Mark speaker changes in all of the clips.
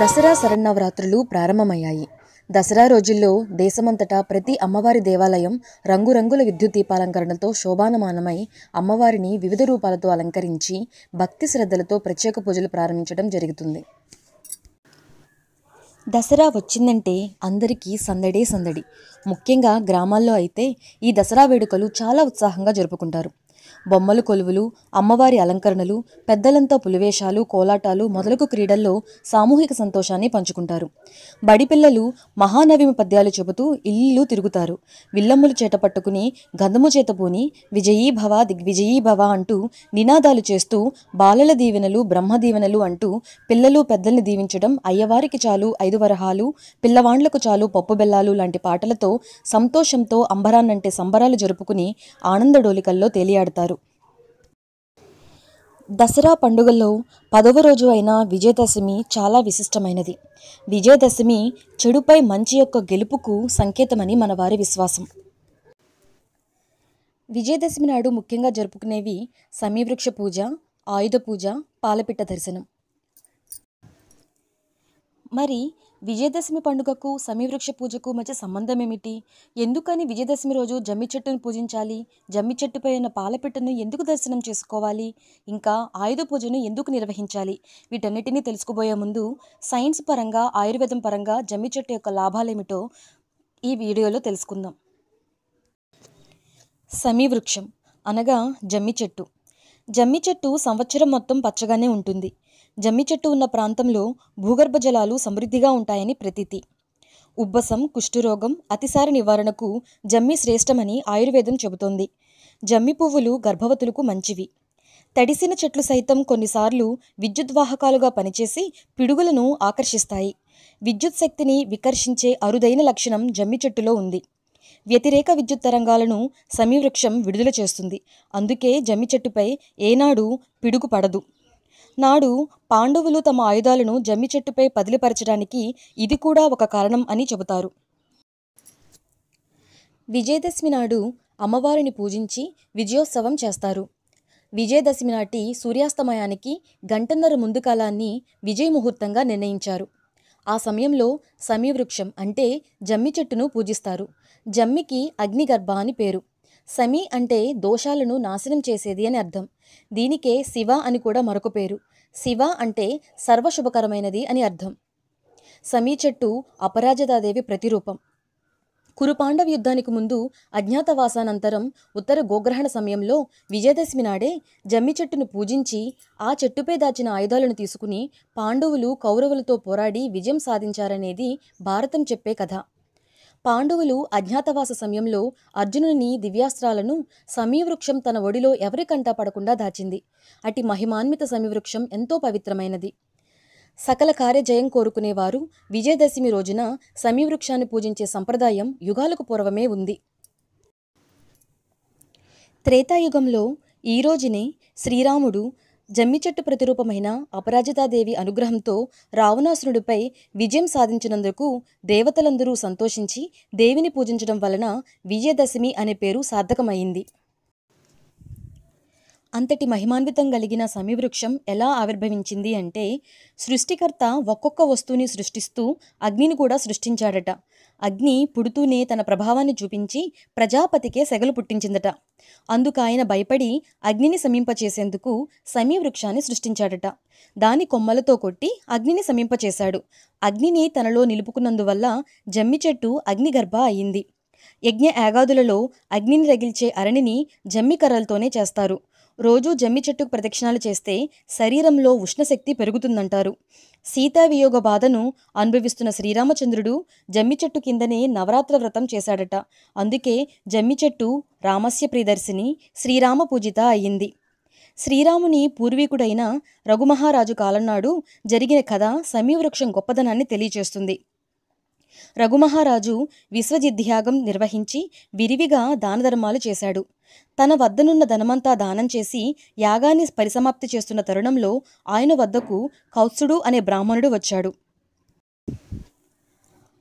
Speaker 1: దసరా శరన్నవరాత్రులు ప్రారంభమయ్యాయి దసరా రోజుల్లో దేశమంతటా ప్రతి అమ్మవారి దేవాలయం రంగురంగుల విద్యుత్ దీపాలంకరణతో శోభానమానమై అమ్మవారిని వివిధ రూపాలతో అలంకరించి భక్తి శ్రద్ధలతో ప్రత్యేక పూజలు ప్రారంభించడం జరుగుతుంది దసరా వచ్చిందంటే అందరికీ సందడే సందడి ముఖ్యంగా గ్రామాల్లో అయితే ఈ దసరా వేడుకలు చాలా ఉత్సాహంగా జరుపుకుంటారు బొమ్మలు కొలువులు అమ్మవారి అలంకరణలు పెద్దలంతా పులివేషాలు కోలాటాలు మొదలగు క్రీడల్లో సామూహిక సంతోషాన్ని పంచుకుంటారు బడిపిల్లలు మహానవీమ పద్యాలు చెబుతూ ఇల్లు తిరుగుతారు విల్లమ్ములు చేట పట్టుకుని గంధము చేతపోని విజయీభవ దిగ్విజయీభవ అంటూ నినాదాలు చేస్తూ బాలల దీవెనలు బ్రహ్మ దీవెనలు అంటూ పిల్లలు పెద్దల్ని దీవించడం అయ్యవారికి చాలు ఐదు వరహాలు పిల్లవాండ్లకు చాలు పప్పు బెల్లాలు లాంటి పాటలతో సంతోషంతో అంబరాన్నంటే సంబరాలు జరుపుకుని ఆనందడోలికల్లో తేలియాడతారు చేస్తారు దసరా పండుగలో పదవ రోజు అయిన విజయదశమి చాలా విశిష్టమైనది విజయదశమి చెడుపై మంచి యొక్క గెలుపుకు సంకేతమని మన వారి విశ్వాసం విజయదశమి నాడు ముఖ్యంగా జరుపుకునేవి సమీవృక్ష పూజ ఆయుధ పూజ పాలపిట్ట దర్శనం మరి విజయదశమి పండుగకు సమీవృక్ష పూజకు మధ్య సంబంధం ఏమిటి ఎందుకని విజయదశమి రోజు జమ్మి చెట్టును పూజించాలి జమ్మి చెట్టుపై ఉన్న పాలపిట్టను ఎందుకు దర్శనం చేసుకోవాలి ఇంకా ఆయుధ పూజను ఎందుకు నిర్వహించాలి వీటన్నిటినీ తెలుసుకోబోయే ముందు సైన్స్ పరంగా ఆయుర్వేదం పరంగా జమ్మి చెట్టు యొక్క లాభాలేమిటో ఈ వీడియోలో తెలుసుకుందాం సమీవృక్షం అనగా జమ్మి చెట్టు జమ్మి చెట్టు సంవత్సరం మొత్తం పచ్చగానే ఉంటుంది జమ్మి చెట్టు ఉన్న ప్రాంతంలో భూగర్భ జలాలు సమృద్ధిగా ఉంటాయని ప్రతీతి ఉబ్బసం కుష్ఠరోగం అతిసారి నివారణకు జమ్మి శ్రేష్టమని ఆయుర్వేదం చెబుతోంది జమ్మి పువ్వులు గర్భవతులకు మంచివి తడిసిన చెట్లు సైతం కొన్నిసార్లు విద్యుద్వాహకాలుగా పనిచేసి పిడుగులను ఆకర్షిస్తాయి విద్యుత్ శక్తిని వికర్షించే అరుదైన లక్షణం జమ్మి చెట్టులో ఉంది వ్యతిరేక విద్యుత్ తరంగాలను సమీవృక్షం విడుదల చేస్తుంది అందుకే జమ్మి చెట్టుపై ఏనాడు పిడుగు పడదు నాడు పాండవులు తమ ఆయుధాలను జమ్మి చెట్టుపై పదిలిపరచడానికి ఇది కూడా ఒక కారణం అని చెబుతారు విజయదశమి నాడు అమ్మవారిని పూజించి విజయోత్సవం చేస్తారు విజయదశమి నాటి సూర్యాస్తమయానికి గంటన్నర ముందు కాలాన్ని విజయముహూర్తంగా నిర్ణయించారు ఆ సమయంలో సమీవృక్షం అంటే జమ్మి చెట్టును పూజిస్తారు జమ్మికి అగ్నిగర్భ అని పేరు సమీ అంటే దోషాలను నాశనం చేసేది అని అర్థం దీనికే శివ అని కూడా మరొక పేరు శివ అంటే సర్వశుభకరమైనది అని అర్థం సమీ చెట్టు అపరాజితాదేవి ప్రతిరూపం కురుపాండవ యుద్ధానికి ముందు అజ్ఞాతవాసానంతరం ఉత్తర గోగ్రహణ సమయంలో విజయదశమి నాడే జమ్మి చెట్టును పూజించి ఆ చెట్టుపై దాచిన ఆయుధాలను తీసుకుని పాండవులు కౌరవులతో పోరాడి విజయం సాధించారనేది భారతం చెప్పే కథ పాండవులు అజ్ఞాతవాస సమయంలో అర్జునుని దివ్యాస్త్రాలను సమీవృక్షం తన ఒడిలో ఎవరికంటా పడకుండా దాచింది అటి మహిమాన్విత సమీవృక్షం ఎంతో పవిత్రమైనది సకల కార్యజయం కోరుకునేవారు విజయదశమి రోజున సమీవృక్షాన్ని పూజించే సంప్రదాయం యుగాలకు పూర్వమే ఉంది త్రేతాయుగంలో ఈ రోజునే శ్రీరాముడు జమ్మి చెట్టు ప్రతిరూపమైన అపరాజితాదేవి అనుగ్రహంతో రావణాసురుడిపై విజయం సాధించినందుకు దేవతలందరూ సంతోషించి దేవిని పూజించడం వలన విజయదశమి అనే పేరు సార్థకమైంది అంతటి మహిమాన్వితం కలిగిన సమీవృక్షం ఎలా ఆవిర్భవించింది అంటే సృష్టికర్త ఒక్కొక్క వస్తువుని సృష్టిస్తూ అగ్నిని కూడా సృష్టించాడట అగ్ని పుడుతూనే తన ప్రభావాన్ని చూపించి ప్రజాపతికే సెగలు పుట్టించిందట అందుకు ఆయన భయపడి అగ్నిని సమీంపచేసేందుకు వృక్షాన్ని సృష్టించాడట దాని కొమ్మలతో కొట్టి అగ్నిని సమీంపచేశాడు అగ్నిని తనలో నిలుపుకున్నందువల్ల జమ్మి చెట్టు అగ్నిగర్భ అయింది యజ్ఞ యాగాదులలో అగ్నిని రగిల్చే అరణిని జమ్మికర్రలతోనే చేస్తారు రోజూ జమ్మి చెట్టుకు ప్రదక్షిణాలు చేస్తే శరీరంలో ఉష్ణశక్తి పెరుగుతుందంటారు సీతావియోగ బాధను అనుభవిస్తున్న శ్రీరామచంద్రుడు జమ్మి చెట్టు కిందనే నవరాత్ర వ్రతం చేశాడట అందుకే జమ్మి చెట్టు రామస్య ప్రియదర్శిని శ్రీరామ పూజిత అయ్యింది శ్రీరాముని పూర్వీకుడైన రఘుమహారాజు కాలనాడు జరిగిన కథ సమీవృక్షం గొప్పదనాన్ని తెలియజేస్తుంది రఘుమహారాజు విశ్వజిద్యాగం నిర్వహించి విరివిగా దానధర్మాలు చేశాడు తన వద్దనున్న ధనమంతా దానం చేసి యాగాన్ని పరిసమాప్తి చేస్తున్న తరుణంలో ఆయన వద్దకు కౌత్సుడు అనే బ్రాహ్మణుడు వచ్చాడు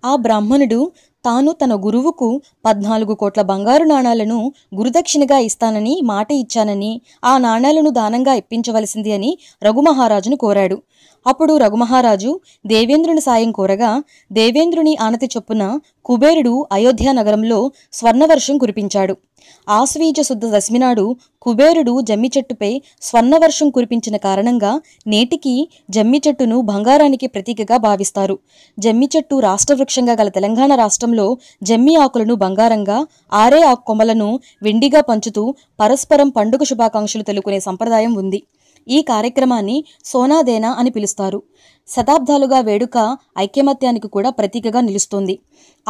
Speaker 1: ఆ బ్రాహ్మణుడు తాను తన గురువుకు పద్నాలుగు కోట్ల బంగారు నాణాలను గురుదక్షిణగా ఇస్తానని మాట ఇచ్చానని ఆ నాణాలను దానంగా ఇప్పించవలసింది అని రఘుమహారాజును కోరాడు అప్పుడు రఘుమహారాజు దేవేంద్రుని సాయం కోరగా దేవేంద్రుని ఆనతి చొప్పున కుబేరుడు అయోధ్యానగరంలో స్వర్ణవర్షం కురిపించాడు ఆశ్వీజ శుద్ధ దశమి నాడు కుబేరుడు జమ్మి చెట్టుపై స్వర్ణవర్షం కురిపించిన కారణంగా నేటికి జమ్మి చెట్టును బంగారానికి ప్రతీకగా భావిస్తారు జమ్మి చెట్టు రాష్ట్ర వృక్షంగా గల తెలంగాణ రాష్ట్రంలో జమ్మి ఆకులను బంగారంగా ఆరే ఆకు కొమ్మలను వెండిగా పంచుతూ పరస్పరం పండుగ శుభాకాంక్షలు తెలుకునే సంప్రదాయం ఉంది ఈ కార్యక్రమాన్ని సోనాదేనా అని పిలుస్తారు శతాబ్దాలుగా వేడుక ఐక్యమత్యానికి కూడా ప్రతీకగా నిలుస్తుంది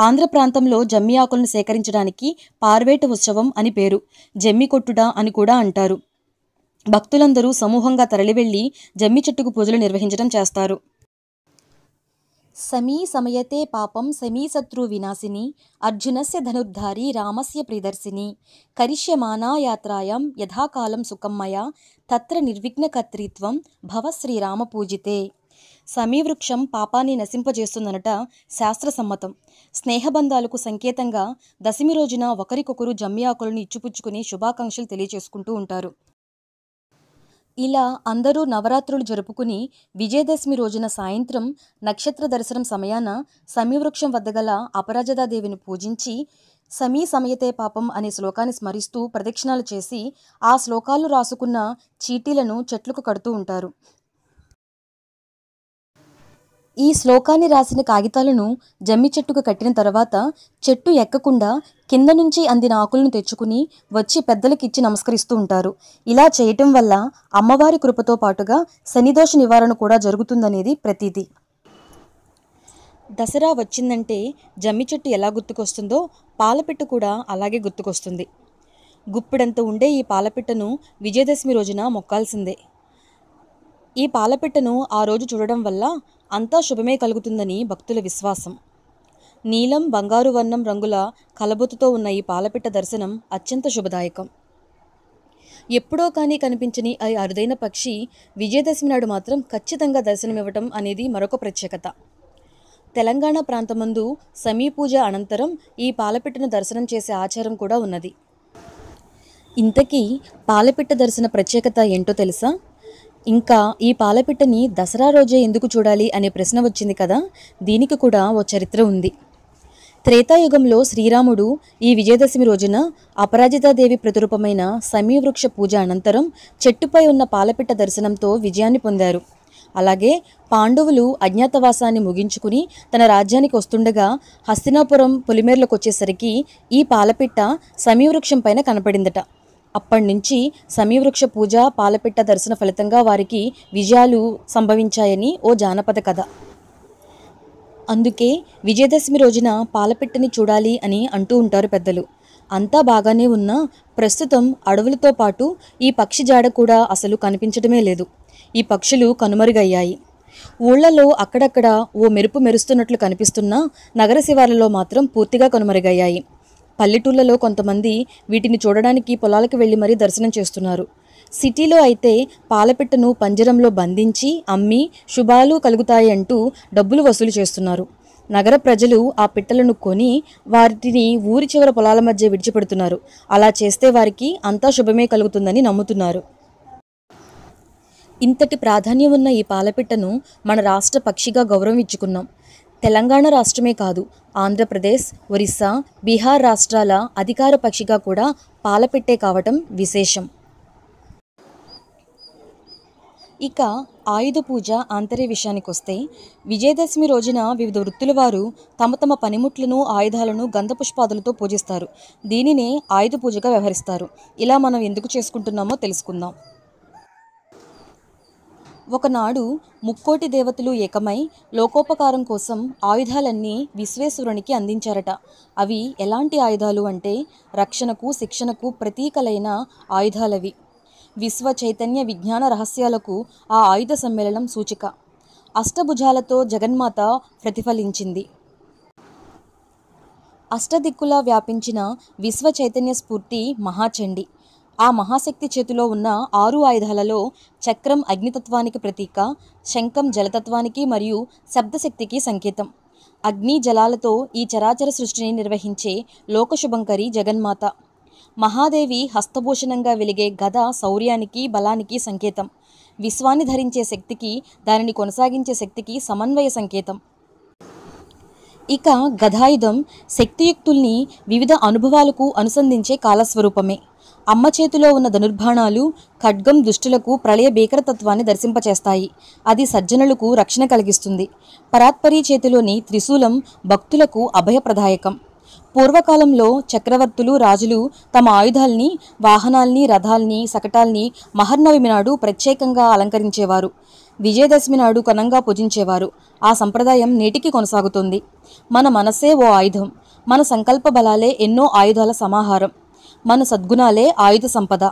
Speaker 1: ఆంధ్ర ప్రాంతంలో జమ్మి ఆకులను సేకరించడానికి పార్వేట ఉత్సవం అని పేరు జమ్మి కొట్టుట అని కూడా అంటారు భక్తులందరూ సమూహంగా తరలివెళ్లి జమ్మి చెట్టుకు పూజలు నిర్వహించడం చేస్తారు సమీ సమయతే పాపం సమీశత్రు వినాశిని అర్జునస్య ధనుర్ధారి రామస్య ప్రియదర్శిని యాత్రాయం యథాకాలం సుఖమ్మయ తత్ర తత్ర నిర్విఘ్నకర్తృత్వం భవ శ్రీరామ పూజితే సమీవృక్షం పాపాన్ని నశింపజేస్తుందనట శాస్త్రసమ్మతం స్నేహబంధాలకు సంకేతంగా దశమి రోజున ఒకరికొకరు జమ్మి ఆకులను ఇచ్చిపుచ్చుకుని శుభాకాంక్షలు తెలియజేసుకుంటూ ఉంటారు ఇలా అందరూ నవరాత్రులు జరుపుకుని విజయదశమి రోజున సాయంత్రం నక్షత్ర దర్శనం సమయాన సమీవృక్షం వద్ద గల అపరాజితాదేవిని పూజించి సమీ సమయతే పాపం అనే శ్లోకాన్ని స్మరిస్తూ ప్రదక్షిణాలు చేసి ఆ శ్లోకాలు రాసుకున్న చీటీలను చెట్లకు కడుతూ ఉంటారు ఈ శ్లోకాన్ని రాసిన కాగితాలను జమ్మి చెట్టుకు కట్టిన తర్వాత చెట్టు ఎక్కకుండా కింద నుంచి అందిన ఆకులను తెచ్చుకుని వచ్చి పెద్దలకు ఇచ్చి నమస్కరిస్తూ ఉంటారు ఇలా చేయటం వల్ల అమ్మవారి కృపతో పాటుగా శనిదోష నివారణ కూడా జరుగుతుందనేది ప్రతీది దసరా వచ్చిందంటే జమ్మి చెట్టు ఎలా గుర్తుకొస్తుందో పాలపిట్ట కూడా అలాగే గుర్తుకొస్తుంది గుప్పిడంత ఉండే ఈ పాలపిట్టను విజయదశమి రోజున మొక్కాల్సిందే ఈ పాలపిట్టను ఆ రోజు చూడడం వల్ల అంతా శుభమే కలుగుతుందని భక్తుల విశ్వాసం నీలం బంగారు వర్ణం రంగుల కలబుతుతో ఉన్న ఈ పాలపిట్ట దర్శనం అత్యంత శుభదాయకం ఎప్పుడో కానీ కనిపించని ఆ అరుదైన పక్షి విజయదశమి నాడు మాత్రం ఖచ్చితంగా దర్శనమివ్వటం అనేది మరొక ప్రత్యేకత తెలంగాణ ప్రాంతమందు సమీ పూజ అనంతరం ఈ పాలపిట్టను దర్శనం చేసే ఆచారం కూడా ఉన్నది ఇంతకీ పాలపిట్ట దర్శన ప్రత్యేకత ఏంటో తెలుసా ఇంకా ఈ పాలపిట్టని దసరా రోజే ఎందుకు చూడాలి అనే ప్రశ్న వచ్చింది కదా దీనికి కూడా ఓ చరిత్ర ఉంది త్రేతాయుగంలో శ్రీరాముడు ఈ విజయదశమి రోజున అపరాజితాదేవి ప్రతిరూపమైన సమీవృక్ష పూజ అనంతరం చెట్టుపై ఉన్న పాలపిట్ట దర్శనంతో విజయాన్ని పొందారు అలాగే పాండవులు అజ్ఞాతవాసాన్ని ముగించుకుని తన రాజ్యానికి వస్తుండగా హస్తినాపురం పొలిమేర్లకు వచ్చేసరికి ఈ పాలపిట్ట సమీవృక్షం పైన కనపడిందట అప్పటి నుంచి సమీవృక్ష పూజ పాలపిట్ట దర్శన ఫలితంగా వారికి విజయాలు సంభవించాయని ఓ జానపద కథ అందుకే విజయదశమి రోజున పాలపిట్టని చూడాలి అని అంటూ ఉంటారు పెద్దలు అంతా బాగానే ఉన్నా ప్రస్తుతం అడవులతో పాటు ఈ పక్షి జాడ కూడా అసలు కనిపించడమే లేదు ఈ పక్షులు కనుమరుగయ్యాయి ఊళ్లలో అక్కడక్కడ ఓ మెరుపు మెరుస్తున్నట్లు కనిపిస్తున్నా నగర శివార్లలో మాత్రం పూర్తిగా కనుమరుగయ్యాయి పల్లెటూళ్లలో కొంతమంది వీటిని చూడడానికి పొలాలకు వెళ్ళి మరీ దర్శనం చేస్తున్నారు సిటీలో అయితే పాలపిట్టను పంజరంలో బంధించి అమ్మి శుభాలు కలుగుతాయి అంటూ డబ్బులు వసూలు చేస్తున్నారు నగర ప్రజలు ఆ పిట్టలను కొని వారిని ఊరి చివర పొలాల మధ్య విడిచిపెడుతున్నారు అలా చేస్తే వారికి అంతా శుభమే కలుగుతుందని నమ్ముతున్నారు ఇంతటి ప్రాధాన్యం ఉన్న ఈ పాలపిట్టను మన రాష్ట్ర పక్షిగా గౌరవం ఇచ్చుకున్నాం తెలంగాణ రాష్ట్రమే కాదు ఆంధ్రప్రదేశ్ ఒరిస్సా బీహార్ రాష్ట్రాల అధికార పక్షిగా కూడా పాలపెట్టే కావటం విశేషం ఇక ఆయుధ పూజ ఆంతర్య విషయానికి వస్తే విజయదశమి రోజున వివిధ వృత్తుల వారు తమ తమ పనిముట్లను ఆయుధాలను గంధపుష్పాదులతో పూజిస్తారు దీనినే ఆయుధ పూజగా వ్యవహరిస్తారు ఇలా మనం ఎందుకు చేసుకుంటున్నామో తెలుసుకుందాం ఒకనాడు ముక్కోటి దేవతలు ఏకమై లోకోపకారం కోసం ఆయుధాలన్నీ విశ్వేశ్వరునికి అందించారట అవి ఎలాంటి ఆయుధాలు అంటే రక్షణకు శిక్షణకు ప్రతీకలైన ఆయుధాలవి విశ్వ చైతన్య విజ్ఞాన రహస్యాలకు ఆ ఆయుధ సమ్మేళనం సూచిక అష్టభుజాలతో జగన్మాత ప్రతిఫలించింది అష్టదిక్కులా వ్యాపించిన విశ్వ చైతన్య స్ఫూర్తి మహాచండి ఆ మహాశక్తి చేతిలో ఉన్న ఆరు ఆయుధాలలో చక్రం అగ్నితత్వానికి ప్రతీక శంఖం జలతత్వానికి మరియు శబ్దశక్తికి సంకేతం అగ్ని జలాలతో ఈ చరాచర సృష్టిని నిర్వహించే లోకశుభంకరి జగన్మాత మహాదేవి హస్తభూషణంగా వెలిగే గద శౌర్యానికి బలానికి సంకేతం విశ్వాన్ని ధరించే శక్తికి దానిని కొనసాగించే శక్తికి సమన్వయ సంకేతం ఇక గధాయుధం శక్తియుక్తుల్ని వివిధ అనుభవాలకు అనుసంధించే కాలస్వరూపమే అమ్మ చేతిలో ఉన్న ధనుర్బాణాలు ఖడ్గం దుష్టులకు ప్రళయ భీకరతత్వాన్ని దర్శింపచేస్తాయి అది సజ్జనులకు రక్షణ కలిగిస్తుంది పరాత్పరి చేతిలోని త్రిశూలం భక్తులకు అభయప్రదాయకం పూర్వకాలంలో చక్రవర్తులు రాజులు తమ ఆయుధాల్ని వాహనాల్ని రథాల్ని శకటాల్ని మహర్నవమి నాడు ప్రత్యేకంగా అలంకరించేవారు విజయదశమి నాడు ఘనంగా పూజించేవారు ఆ సంప్రదాయం నేటికి కొనసాగుతుంది మన మనసే ఓ ఆయుధం మన సంకల్ప బలాలే ఎన్నో ఆయుధాల సమాహారం మన సద్గుణాలే ఆయుధ సంపద